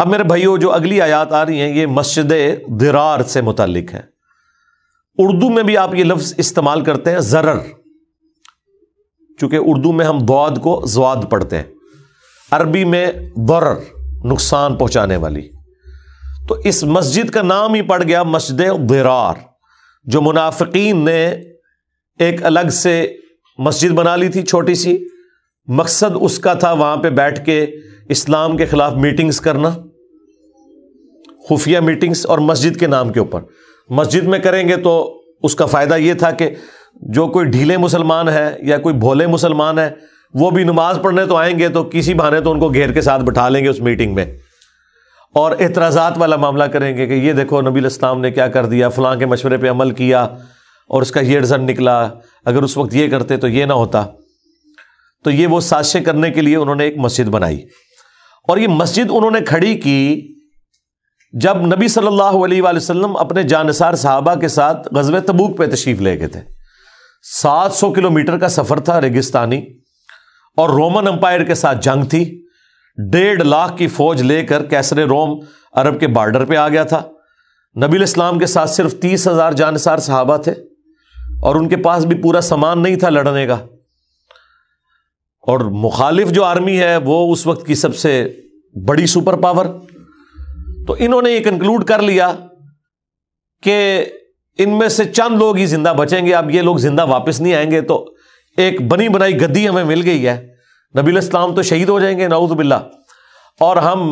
अब मेरे भाइयों जो अगली आयात आ रही है ये मस्जिद दिरार से मुतलिक है उर्दू में भी आप ये लफ्ज़ इस्तेमाल करते हैं ज़रर चूंकि उर्दू में हम दौद को जवाद पढ़ते हैं अरबी में बर्र नुकसान पहुंचाने वाली तो इस मस्जिद का नाम ही पड़ गया मस्जिद दिरार जो मुनाफिकीन ने एक अलग से मस्जिद बना ली थी छोटी सी मकसद उसका था वहां पे बैठ के इस्लाम के खिलाफ मीटिंग्स करना खुफिया मीटिंग्स और मस्जिद के नाम के ऊपर मस्जिद में करेंगे तो उसका फ़ायदा यह था कि जो कोई ढीले मुसलमान है या कोई भोले मुसलमान है वो भी नमाज पढ़ने तो आएंगे तो किसी बहाने तो उनको घेर के साथ बैठा लेंगे उस मीटिंग में और एतराज़ात वाला मामला करेंगे कि ये देखो नबी इस्लाम ने क्या कर दिया फलां के मशवरे पे अमल किया और उसका ये रिजल्ट निकला अगर उस वक्त ये करते तो ये ना होता तो ये वो साजिशें करने के लिए उन्होंने एक मस्जिद बनाई और ये मस्जिद उन्होंने खड़ी की जब नबी सल्लल्लाहु अलैहि वसल्लम अपने जानसार साहबा के साथ गजब तबूक पे तशीफ ले गए थे 700 किलोमीटर का सफ़र था रेगिस्तानी और रोमन अम्पायर के साथ जंग थी डेढ़ लाख की फौज लेकर कैसरे रोम अरब के बॉर्डर पे आ गया था नबी इस्लाम के साथ सिर्फ तीस हज़ार जानसार साहबा थे और उनके पास भी पूरा सामान नहीं था लड़ने का और मुखालिफ जो आर्मी है वो उस वक्त की सबसे बड़ी सुपर पावर तो इन्होंने ये कंक्लूड कर लिया कि इनमें से चंद लोग ही जिंदा बचेंगे अब ये लोग जिंदा वापस नहीं आएंगे तो एक बनी बनाई गद्दी हमें मिल गई है नबी इस्लाम तो शहीद हो जाएंगे नाउदबिल्ला और हम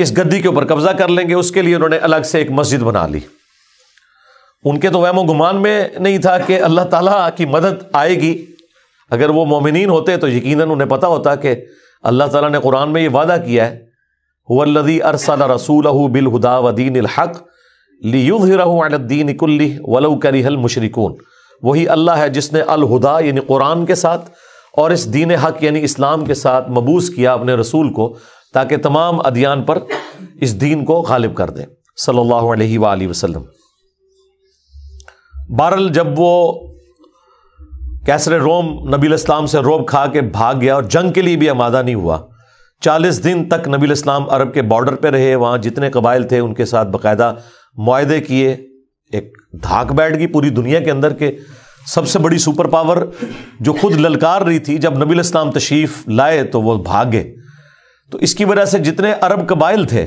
इस गद्दी के ऊपर कब्जा कर लेंगे उसके लिए उन्होंने अलग से एक मस्जिद बना ली उनके तो वहमो गुमान में नहीं था कि अल्लाह ताला की मदद आएगी अगर वो मोमिन होते तो यकीन उन्हें पता होता कि अल्लाह ताला ने कुरान में ये वादा किया है वल्लदी अरसल रसूल बिलहुदा वदीन हक़ लियुद्दीन कुल्ली वलू करिहल मुशरकून वही अल्लाह है जिसने अलहुदा यानी कुरान के साथ और इस दीन हक़ यानी इस्लाम के साथ मबूस किया अपने रसूल को ताकि तमाम अदियान पर इस दीन को गालिब कर दें सल्लल्लाहु अलैहि बहरल जब वो कैसर रोम नबी इस्लाम से रोब खा के भाग गया और जंग के लिए भी आमादा नहीं हुआ चालीस दिन तक नबी इस्लाम अरब के बॉर्डर पर रहे वहाँ जितने कबाइल थे उनके साथ बाकायदा माहदे किए एक धाक बैठ गई पूरी दुनिया के अंदर के सबसे बड़ी सुपर पावर जो खुद ललकार रही थी जब नबी इस्लाम तशरीफ लाए तो वो गए तो इसकी वजह से जितने अरब कबाइल थे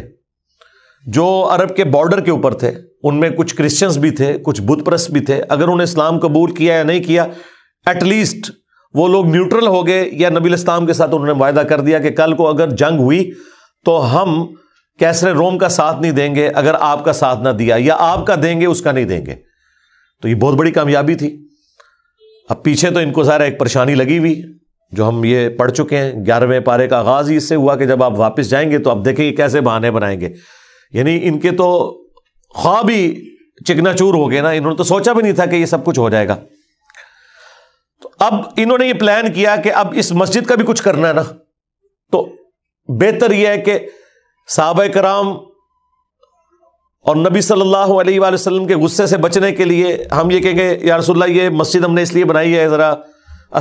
जो अरब के बॉर्डर के ऊपर थे उनमें कुछ क्रिश्चियंस भी थे कुछ बुधप्रस्त भी थे अगर उन्हें इस्लाम कबूल किया या नहीं किया एटलीस्ट वो लोग न्यूट्रल हो गए या नबील इस्लाम के साथ उन्होंने वायदा कर दिया कि कल को अगर जंग हुई तो हम कैसरे रोम का साथ नहीं देंगे अगर आपका साथ ना दिया या आपका देंगे उसका नहीं देंगे तो ये बहुत बड़ी कामयाबी थी अब पीछे तो इनको सारा एक परेशानी लगी हुई जो हम ये पढ़ चुके हैं ग्यारहवें पारे का आगाज़ ही इससे हुआ कि जब आप वापस जाएंगे तो आप देखेंगे कैसे बहाने बनाएंगे यानी इनके तो ख्वाब ही चिकनाचूर हो गए ना इन्होंने तो सोचा भी नहीं था कि ये सब कुछ हो जाएगा तो अब इन्होंने ये प्लान किया कि अब इस मस्जिद का भी कुछ करना है ना तो बेहतर यह है कि साहब कराम और नबी सल्लल्लाहु अलैहि वसल्लम के गुस्से से बचने के लिए हम ये कहेंगे यारसोल्ला रसोल्ला ये मस्जिद हमने इसलिए बनाई है ज़रा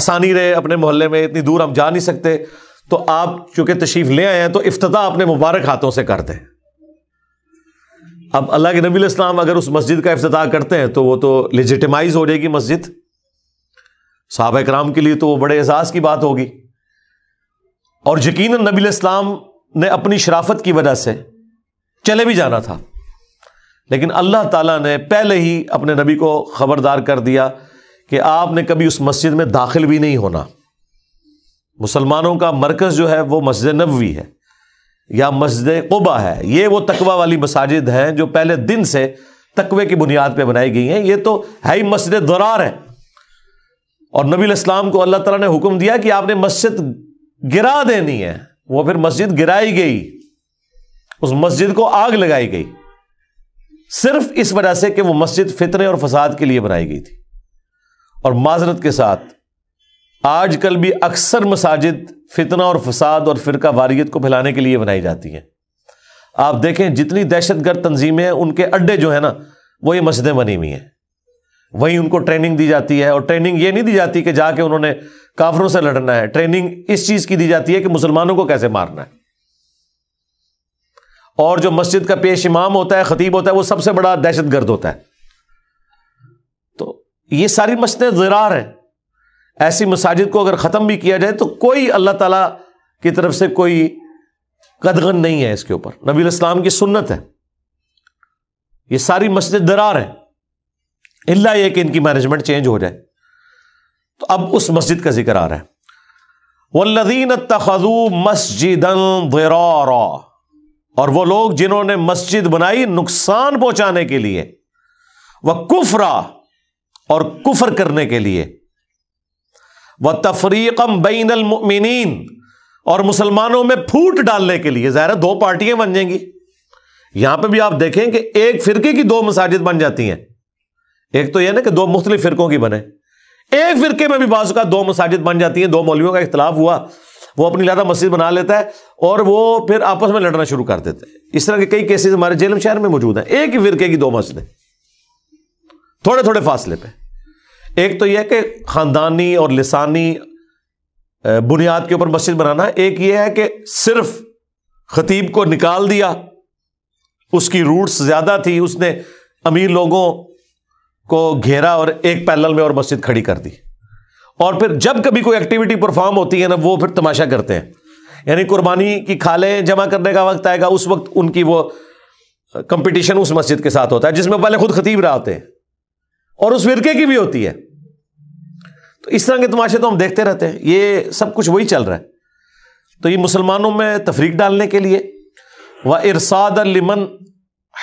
आसानी रहे अपने मोहल्ले में इतनी दूर हम जा नहीं सकते तो आप चूंकि तशरीफ ले आए हैं तो इफ्तः अपने मुबारक हाथों से कर दें अब अल्लाह के नबी इस्लाम अगर उस मस्जिद का अफ्ताह करते हैं तो वो तो लिजिटमाइज हो जाएगी मस्जिद साहब कराम के लिए तो वो बड़े एजाज की बात होगी और यकीन नबी इस्लाम ने अपनी शराफत की वजह से चले भी जाना था लेकिन अल्लाह ताला ने पहले ही अपने नबी को ख़बरदार कर दिया कि आपने कभी उस मस्जिद में दाखिल भी नहीं होना मुसलमानों का मरकज़ जो है वह मस्जिद नबी है या मस्जिद कोबा है ये वो तकवा वाली मसाजिद हैं जो पहले दिन से तकवे की बुनियाद पर बनाई गई हैं ये तो है ही मस्जिद दरार है और नबी इस्लाम को अल्लाह तला ने हुक्म दिया कि आपने मस्जिद गिरा देनी है वह फिर मस्जिद गिराई गई उस मस्जिद को आग लगाई गई सिर्फ इस वजह से कि वह मस्जिद फितने और फसाद के लिए बनाई गई थी और माजरत के साथ आजकल भी अक्सर मसाजिद फितना और फसाद और फिर वारियत को फैलाने के लिए बनाई जाती है आप देखें जितनी दहशतगर्द गर्द तंजीमें हैं उनके अड्डे जो है ना वो ये मस्जिदें बनी हुई हैं वहीं उनको ट्रेनिंग दी जाती है और ट्रेनिंग ये नहीं दी जाती कि जाके उन्होंने काफरों से लड़ना है ट्रेनिंग इस चीज की दी जाती है कि मुसलमानों को कैसे मारना है और जो मस्जिद का पेश इमाम होता है खतीब होता है वो सबसे बड़ा दहशत गर्द होता है तो ये सारी मस्जिदें जरार हैं ऐसी मसाजिद को अगर ख़त्म भी किया जाए तो कोई अल्लाह तला की तरफ से कोई कदगन नहीं है इसके ऊपर नबी की सुन्नत है ये सारी मस्जिद दरार हैं इल्ला ये कि इनकी मैनेजमेंट चेंज हो जाए तो अब उस मस्जिद का जिक्र आ रहा है वल्लदीन तखजू मस्जिदन दरारा और वो लोग जिन्होंने मस्जिद बनाई नुकसान पहुंचाने के लिए वह कुफरा और कुफर करने के लिए वह तफरीकम बैन अलमिन और मुसलमानों में फूट डालने के लिए ज़ाहिर दो पार्टियां बन जाएंगी यहां पर भी आप देखें कि एक फिरके की दो मसाजिद बन जाती हैं एक तो यह ना कि दो मुख्तलिफ फिरकों की बने एक फिरके में भी बाज़ का दो मसाजिद बन जाती हैं दो मौलियों का इख्तलाफ हुआ वो अपनी लादा मस्जिद बना लेता है और वो फिर आपस में लड़ना शुरू कर देते हैं इस तरह के कई केसेस हमारे जेलम शहर में मौजूद हैं एक ही फिरके की दो मस्जिदें थोड़े थोड़े फासले पे एक तो यह कि ख़ानदानी और लसानी बुनियाद के ऊपर मस्जिद बनाना एक यह है कि सिर्फ खतीब को निकाल दिया उसकी रूट्स ज़्यादा थी उसने अमीर लोगों को घेरा और एक पैनल में और मस्जिद खड़ी कर दी और फिर जब कभी कोई एक्टिविटी परफॉर्म होती है ना वो फिर तमाशा करते हैं यानी कुर्बानी की खालें जमा करने का वक्त आएगा उस वक्त उनकी वो कंपटीशन उस मस्जिद के साथ होता है जिसमें पहले खुद खतीब रहा होते हैं और उस विरके की भी होती है तो इस तरह के तमाशे तो हम देखते रहते हैं ये सब कुछ वही चल रहा है तो ये मुसलमानों में तफरीक डालने के लिए व इरसाद लिमन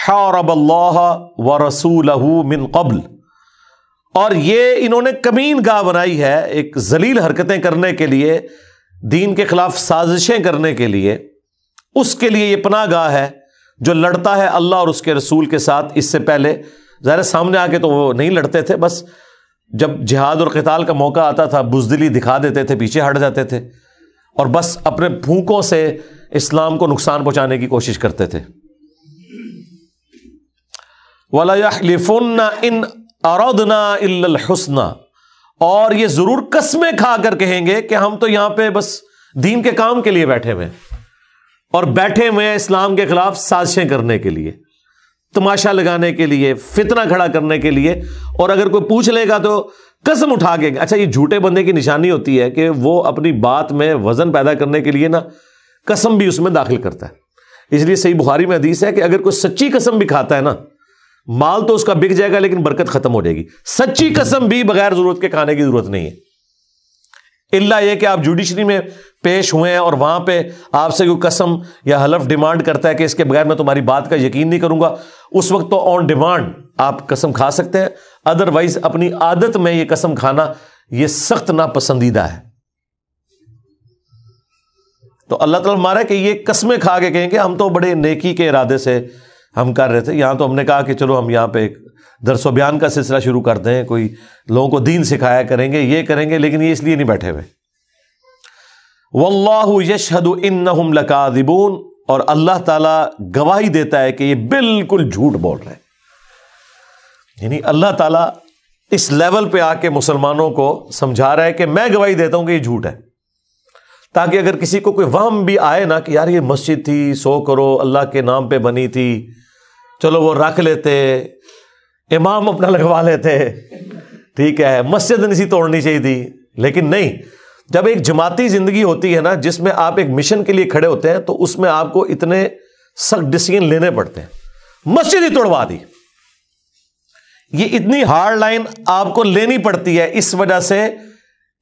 हरब व रसूल मिन कबल और ये इन्होंने कमीन गाह बनाई है एक जलील हरकतें करने के लिए दीन के खिलाफ साजिशें करने के लिए उसके लिए ये पना गाह है जो लड़ता है अल्लाह और उसके रसूल के साथ इससे पहले ज़ाहिर सामने आके तो वो नहीं लड़ते थे बस जब जिहाद और कताल का मौका आता था बुजदली दिखा देते थे पीछे हट जाते थे और बस अपने फूकों से इस्लाम को नुकसान पहुंचाने की कोशिश करते थे वाला इन अरदना और ये जरूर कस्में खाकर कहेंगे कि हम तो यहां पर बस दीन के काम के लिए बैठे हुए हैं और बैठे हुए हैं इस्लाम के खिलाफ साजिशें करने के लिए तमाशा लगाने के लिए फितना खड़ा करने के लिए और अगर कोई पूछ लेगा तो कसम उठा के अच्छा ये झूठे बंदे की निशानी होती है कि वो अपनी बात में वजन पैदा करने के लिए ना कसम भी उसमें दाखिल करता है इसलिए सही बुखारी में हदीस है कि अगर कोई सच्ची कसम भी खाता है ना माल तो उसका बिक जाएगा लेकिन बरकत खत्म हो जाएगी सच्ची कसम भी बगैर जरूरत के खाने की जरूरत नहीं है इल्ला यह कि आप जुडिशरी में पेश हुए हैं और वहां पे आपसे कोई कसम या हलफ डिमांड करता है कि इसके बगैर मैं तुम्हारी बात का यकीन नहीं करूंगा उस वक्त तो ऑन डिमांड आप कसम खा सकते हैं अदरवाइज अपनी आदत में यह कसम खाना यह सख्त नापसंदीदा है तो अल्लाह तला मारा कि ये कसमें खा के कहेंगे हम तो बड़े नेकी के इरादे से हम कर रहे थे यहाँ तो हमने कहा कि चलो हम यहाँ पे एक दरसो बयान का सिलसिला शुरू कर दें कोई लोगों को दीन सिखाया करेंगे ये करेंगे लेकिन ये इसलिए नहीं बैठे हुए वल्लाहु यशहद इन लकादिबून और अल्लाह ताला गवाही देता है कि ये बिल्कुल झूठ बोल रहे हैं यानी अल्लाह ताला इस लेवल पे आके मुसलमानों को समझा रहा है कि मैं गवाही देता हूं कि ये झूठ है ताकि अगर किसी को कोई वहम भी आए ना कि यार ये मस्जिद थी सो करो अल्लाह के नाम पे बनी थी चलो वो रख लेते इमाम अपना लगवा लेते ठीक है मस्जिद नहीं तोड़नी चाहिए थी लेकिन नहीं जब एक जमाती ज़िंदगी होती है ना जिसमें आप एक मिशन के लिए खड़े होते हैं तो उसमें आपको इतने सख्त डिसीजन लेने पड़ते हैं मस्जिद ही तोड़वा दी ये इतनी हार्ड लाइन आपको लेनी पड़ती है इस वजह से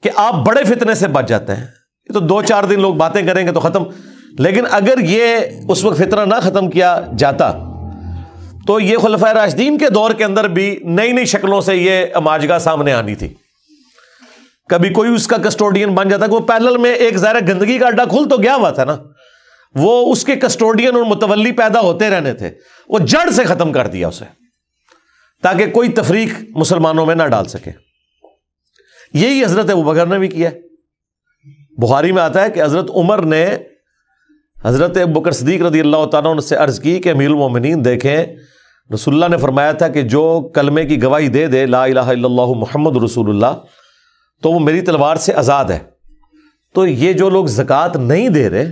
कि आप बड़े फितने से बच जाते हैं तो दो चार दिन लोग बातें करेंगे तो ख़त्म लेकिन अगर ये उस वक्त फितना ना ख़त्म किया जाता तो ये खलफा राशदीन के दौर के अंदर भी नई नई शक्लों से ये माजगा सामने आनी थी कभी कोई उसका कस्टोडियन बन जाता वो पैनल में एक ज़ाहिर गंदगी का अड्डा खुल तो गया हुआ था ना वो उसके कस्टोडियन और मुतवली पैदा होते रहने थे वो जड़ से ख़त्म कर दिया उसे ताकि कोई तफरीक मुसलमानों में ना डाल सके यही हजरत अबू बकर ने भी किया है बुखारी में आता है कि हज़रत उमर ने हज़रत बकर सदीक रदी अल्लाह तन अर्ज़ की कि अमीर मोमिन देखें रसुल्ला ने फरमाया था कि जो कलमे की गवाही दे दे ला इला मोहम्मद रसूलुल्लाह तो वो मेरी तलवार से आज़ाद है तो ये जो लोग ज़क़़त नहीं दे रहे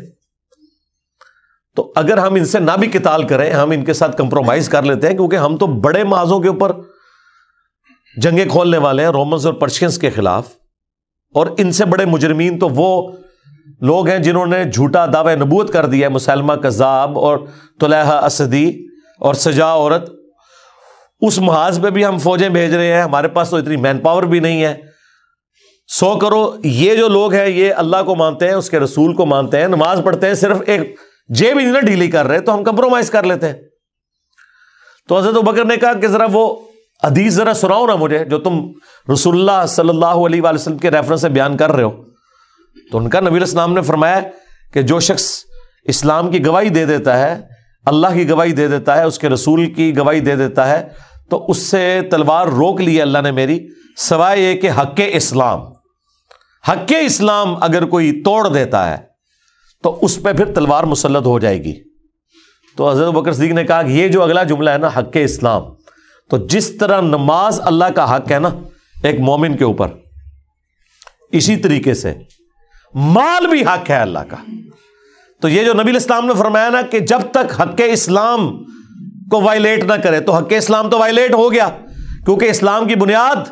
तो अगर हम इनसे ना भी किताल करें हम इनके साथ कंप्रोमाइज़ कर लेते हैं क्योंकि हम तो बड़े माजों के ऊपर जंगे खोलने वाले हैं रोमन्स और पर्शियंस के ख़िलाफ़ और इनसे बड़े मुजरमीन तो वो लोग हैं जिन्होंने झूठा दावा नबूत कर दिया है मुसलमा कज़ाब और तलहा असदी और सजा औरत उस महाज पर भी हम फौजें भेज रहे हैं हमारे पास तो इतनी मैन पावर भी नहीं है सो करो ये जो लोग हैं ये अल्लाह को मानते हैं उसके रसूल को मानते हैं नमाज पढ़ते हैं सिर्फ एक जेब ही ना ढीली कर रहे तो हम कंप्रोमाइज़ कर लेते हैं तो हजरत बकर ने कहा कि ज़रा वो अदीज़ ज़रा सुनाओ ना मुझे जो तुम रसुल्ला सल्लाम के रेफरेंस से बयान कर रहे हो तो उनका नबी इस्लाम ने फरमाया कि जो शख्स इस्लाम की गवाही दे देता है अल्लाह की गवाही दे देता है उसके रसूल की गवाही दे देता है तो उससे तलवार रोक ली है अल्लाह ने मेरी सवाए ये कि हक इस्लाम हक इस्लाम अगर कोई तोड़ देता है तो उस पर फिर तलवार मुसलत हो जाएगी तो हज़रत बकर सदीक ने कहा कि ये जो अगला जुमला है ना हक इस्लाम तो जिस तरह नमाज अल्लाह का हक है ना एक मोमिन के ऊपर इसी तरीके से माल भी हक है अल्लाह का तो ये जो नबी इस्लाम ने फरमाया ना कि जब तक हक इस्लाम को वायलेट ना करे तो हक इस्लाम तो वायलेट हो गया क्योंकि इस्लाम की बुनियाद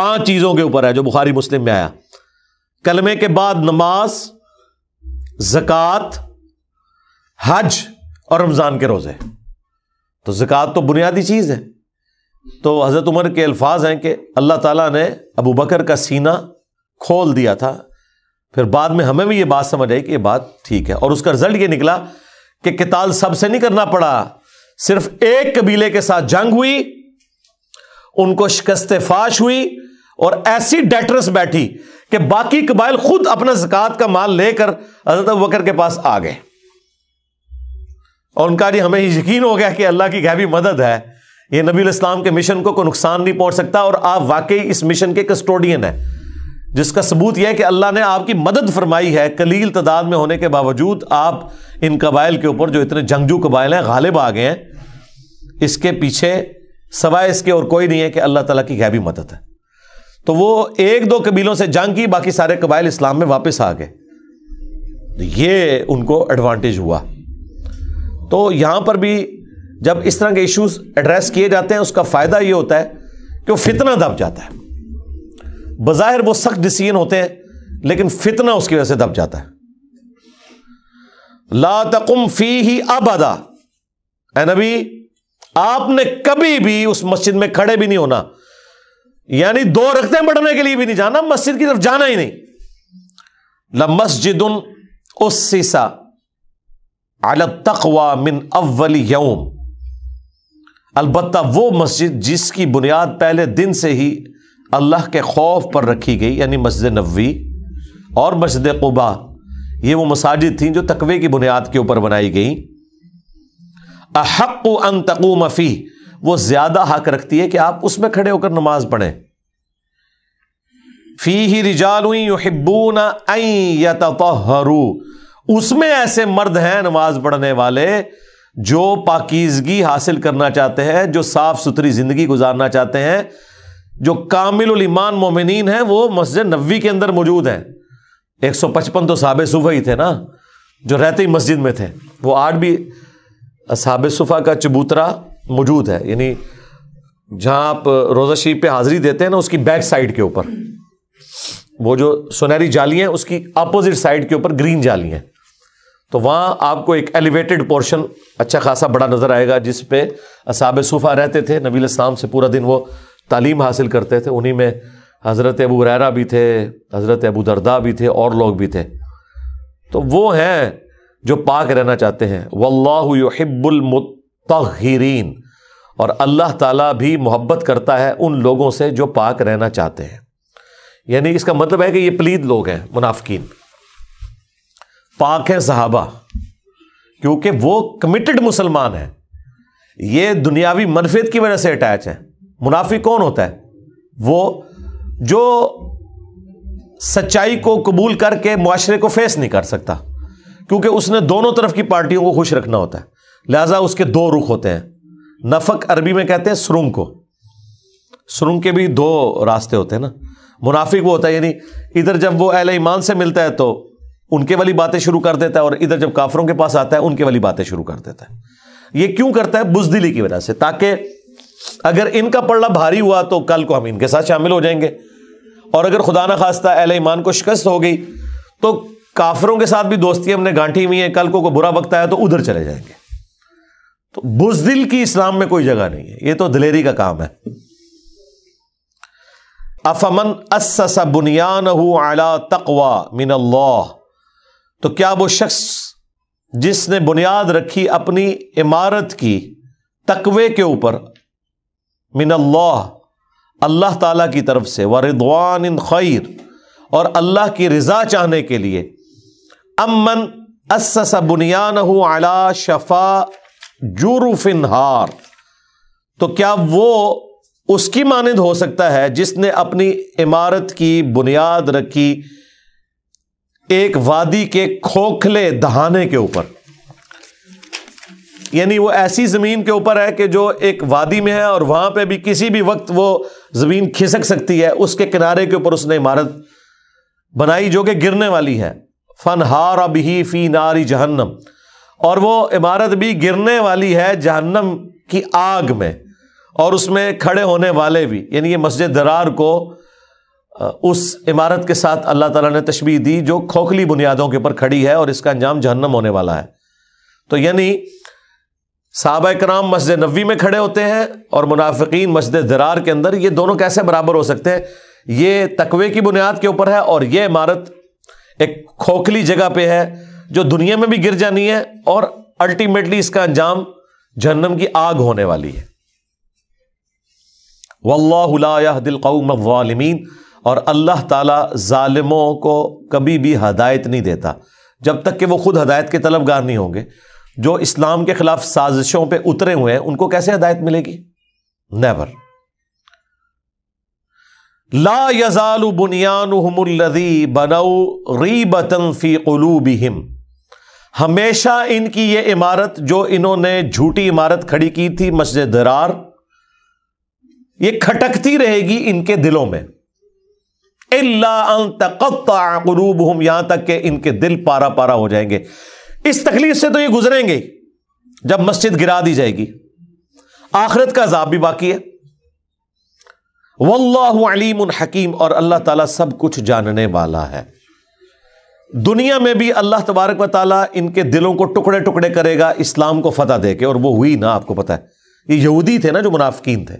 पांच चीजों के ऊपर है जो बुखारी मुस्लिम में आया कलमे के बाद नमाज जक़ात हज और रमज़ान के रोज़े तो ज़क़़त तो बुनियादी चीज़ है तो हज़रत उमर के अल्फाज हैं कि अल्लाह ताला ने अबू बकर का सीना खोल दिया था फिर बाद में हमें भी ये बात समझ आई कि ये बात ठीक है और उसका रिजल्ट ये निकला कि किताल सबसे नहीं करना पड़ा सिर्फ एक कबीले के साथ जंग हुई उनको शिकस्त फाश हुई और ऐसी डेटरस बैठी कि बाकी कबाइल खुद अपना जक़ात का माल लेकर हजरत अबू बकर के पास आ गए और उनका जी हमें यकीन हो गया कि अल्लाह की गहरी मदद है ये नबी इस्लाम के मिशन को कोई नुकसान नहीं पहुंच सकता और आप वाकई इस मिशन के कस्टोडियन है जिसका सबूत यह है कि अल्लाह ने आपकी मदद फरमाई है कलील तादाद में होने के बावजूद आप इन कबाइल के ऊपर जो इतने जंगजू कबाइल हैं गालिब आ गए हैं इसके पीछे सवाए इसके और कोई नहीं है कि अल्लाह ताला की गैबी मदद है तो वो एक दो कबीलों से जंग की बाकी सारे कबाइल इस्लाम में वापस आ गए ये उनको एडवांटेज हुआ तो यहाँ पर भी जब इस तरह के इश्यूज एड्रेस किए जाते हैं उसका फ़ायदा यह होता है कि वो फितना दब जाता है बाहिर वो सख्त डिसीजन होते हैं लेकिन फितना उसकी वजह से दब जाता है ला तकुम फी ही अबदा ए नबी आपने कभी भी उस मस्जिद में खड़े भी नहीं होना यानी दो रखते बढ़ने के लिए भी नहीं जाना मस्जिद की तरफ जाना ही नहीं ल मस्जिद उन उस सीसा अल तकवा मिन अव्वल यौम अलबत् वो मस्जिद जिसकी बुनियाद पहले दिन से ही अल्लाह के खौफ पर रखी गई यानी मस्जिद नबी और मस्जिद कुबा ये वो मसाजिद थी जो तकवे की बुनियाद के ऊपर बनाई गई अहक अन तकू मफ़ी वो ज़्यादा हक रखती है कि आप उसमें खड़े होकर नमाज पढ़ें फ़ी ही रिजाल हिब्बून अतहरू उसमें ऐसे मर्द हैं नमाज पढ़ने वाले जो पाकिजगी हासिल करना चाहते हैं जो साफ सुथरी ज़िंदगी गुजारना चाहते हैं जो कामिल ईमान मोमिन है वो मस्जिद नबी के अंदर मौजूद हैं 155 तो साब सुफ़ा ही थे ना जो रहते ही मस्जिद में थे वो आठ भी साब सुफ़ा का चबूतरा मौजूद है यानी जहां आप रोज़ा शरीफ पे हाज़िरी देते हैं ना उसकी बैक साइड के ऊपर वो जो सुनहरी जाली है उसकी अपोजिट साइड के ऊपर ग्रीन जाली हैं तो वहाँ आपको एक एलिवेटेड पोर्शन अच्छा खासा बड़ा नज़र आएगा जिसपे असाब सूफ़ा रहते थे नबील इस्लाम से पूरा दिन वो तालीम हासिल करते थे उन्हीं में हज़रत अबू रैरा भी थे हज़रत अबू दरदा भी थे और लोग भी थे तो वो हैं जो पाक रहना चाहते हैं वल्लाब्बुलमतरीन और अल्लाह ताला भी मोहब्बत करता है उन लोगों से जो पाक रहना चाहते हैं यानी इसका मतलब है कि ये प्लीद लोग हैं मुनाफिकीन पाक है सहाबा क्योंकि वो कमिटेड मुसलमान है ये दुनियावी मनफियत की वजह से अटैच है मुनाफी कौन होता है वो जो सच्चाई को कबूल करके मुआरे को फेस नहीं कर सकता क्योंकि उसने दोनों तरफ की पार्टियों को खुश रखना होता है लिहाजा उसके दो रुख होते हैं नफक अरबी में कहते हैं सुरुंग को सुरुंग के भी दो रास्ते होते हैं ना मुनाफिक वो होता है यानी इधर जब वो अहल ईमान से मिलता है तो उनके वाली बातें शुरू कर देता है और इधर जब काफरों के पास आता है उनके वाली बातें शुरू कर देता है ये क्यों करता है बुजदिली की वजह से ताकि अगर इनका पड़ला भारी हुआ तो कल को हम इनके साथ शामिल हो जाएंगे और अगर खुदा न खास्ता अहल ईमान को शिकस्त हो गई तो काफरों के साथ भी दोस्ती हमने गांठी हुई है कल को कोई बुरा वक्त आया तो उधर चले जाएंगे तो बुजदिल की इस्लाम में कोई जगह नहीं है ये तो दिलेरी का काम है अफमन अस बुनियान तकवा मिन अल्लाह तो क्या वो शख्स जिसने बुनियाद रखी अपनी इमारत की तकवे के ऊपर मिन अल्लाह अल्लाह ताला की तरफ से व रिदवान इन खैर और अल्लाह की रज़ा चाहने के लिए अमन अस बुनियान अला शफा इन हार तो क्या वो उसकी मानद हो सकता है जिसने अपनी इमारत की बुनियाद रखी एक वादी के खोखले दहाने के ऊपर यानी वो ऐसी ज़मीन के ऊपर है कि जो एक वादी में है और वहां पे भी किसी भी वक्त वो ज़मीन खिसक सकती है उसके किनारे के ऊपर उसने इमारत बनाई जो कि गिरने वाली है फन हार अब फी नारी जहन्नम और वो इमारत भी गिरने वाली है जहन्नम की आग में और उसमें खड़े होने वाले भी यानी ये मस्जिद दरार को उस इमारत के साथ अल्लाह ताला ने तशबी दी जो खोखली बुनियादों के ऊपर खड़ी है और इसका अंजाम जहन्नम होने वाला है तो यानी साहब कराम मस्जिद नबी में खड़े होते हैं और मुनाफिकीन मस्जिद दरार के अंदर ये दोनों कैसे बराबर हो सकते हैं ये तकवे की बुनियाद के ऊपर है और ये इमारत एक खोखली जगह पे है जो दुनिया में भी गिर जानी है और अल्टीमेटली इसका अंजाम जहन्नम की आग होने वाली है वल्लाह दिल कौम वालमीन और अल्लाह ताला ालिमों को कभी भी हदायत नहीं देता जब तक कि वो खुद हदायत के तलब गार नहीं होंगे जो इस्लाम के ख़िलाफ़ साजिशों पर उतरे हुए हैं उनको कैसे हदायत मिलेगी नेवर ला यजाल बुनियानदी बनऊ री बतन फ़ी बिहिम हमेशा इनकी ये इमारत जो इन्होंने झूठी इमारत खड़ी की थी मस्जिद दरार ये खटकती रहेगी इनके दिलों में अरूब हम यहां तक कि इनके दिल पारा पारा हो जाएंगे इस तकलीफ से तो ये गुजरेंगे जब मस्जिद गिरा दी जाएगी आखिरत का अजाब भी बाकी है वल्लाम हकीम और अल्लाह ताला सब कुछ जानने वाला है दुनिया में भी अल्लाह तबारक व ताला इनके दिलों को टुकड़े टुकड़े करेगा इस्लाम को फतह देके और वो हुई ना आपको पता है ये यहूदी थे ना जो मुनाफिकीन थे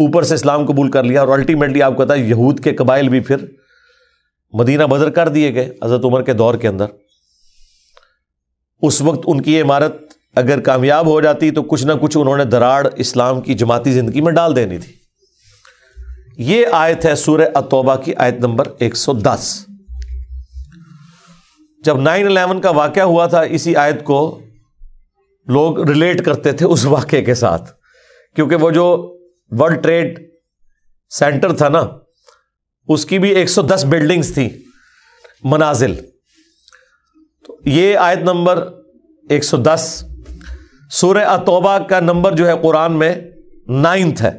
ऊपर से इस्लाम कबूल कर लिया और अल्टीमेटली आपको पता है यहूद के कबाइल भी फिर मदीना बदर कर दिए गए हज़रत उमर के दौर के अंदर उस वक्त उनकी इमारत अगर कामयाब हो जाती तो कुछ ना कुछ उन्होंने दराड़ इस्लाम की जमाती ज़िंदगी में डाल देनी थी ये आयत है सूर्य अतोबा की आयत नंबर 110 जब 9/11 का वाक़ हुआ था इसी आयत को लोग रिलेट करते थे उस वाक्य के साथ क्योंकि वो जो वर्ल्ड ट्रेड सेंटर था ना उसकी भी 110 बिल्डिंग्स थी मनाजिल तो ये आयत नंबर 110 सूर्य अतोबा का नंबर जो है कुरान में नाइन्थ है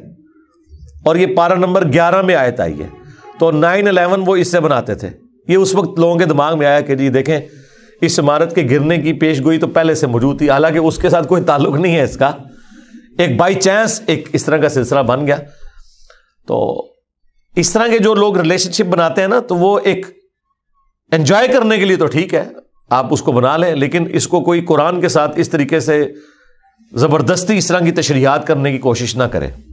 और ये पारा नंबर 11 में आयत आई है तो नाइन अलेवन वो इससे बनाते थे ये उस वक्त लोगों के दिमाग में आया कि जी देखें इस इमारत के गिरने की पेश गोई तो पहले से मौजूद थी हालांकि उसके साथ कोई ताल्लुक नहीं है इसका एक बाई चांस एक इस तरह का सिलसिला बन गया तो इस तरह के जो लोग रिलेशनशिप बनाते हैं ना तो वो एक एंजॉय करने के लिए तो ठीक है आप उसको बना लें लेकिन इसको कोई कुरान के साथ इस तरीके से ज़बरदस्ती इस तरह की तशरीहत करने की कोशिश ना करें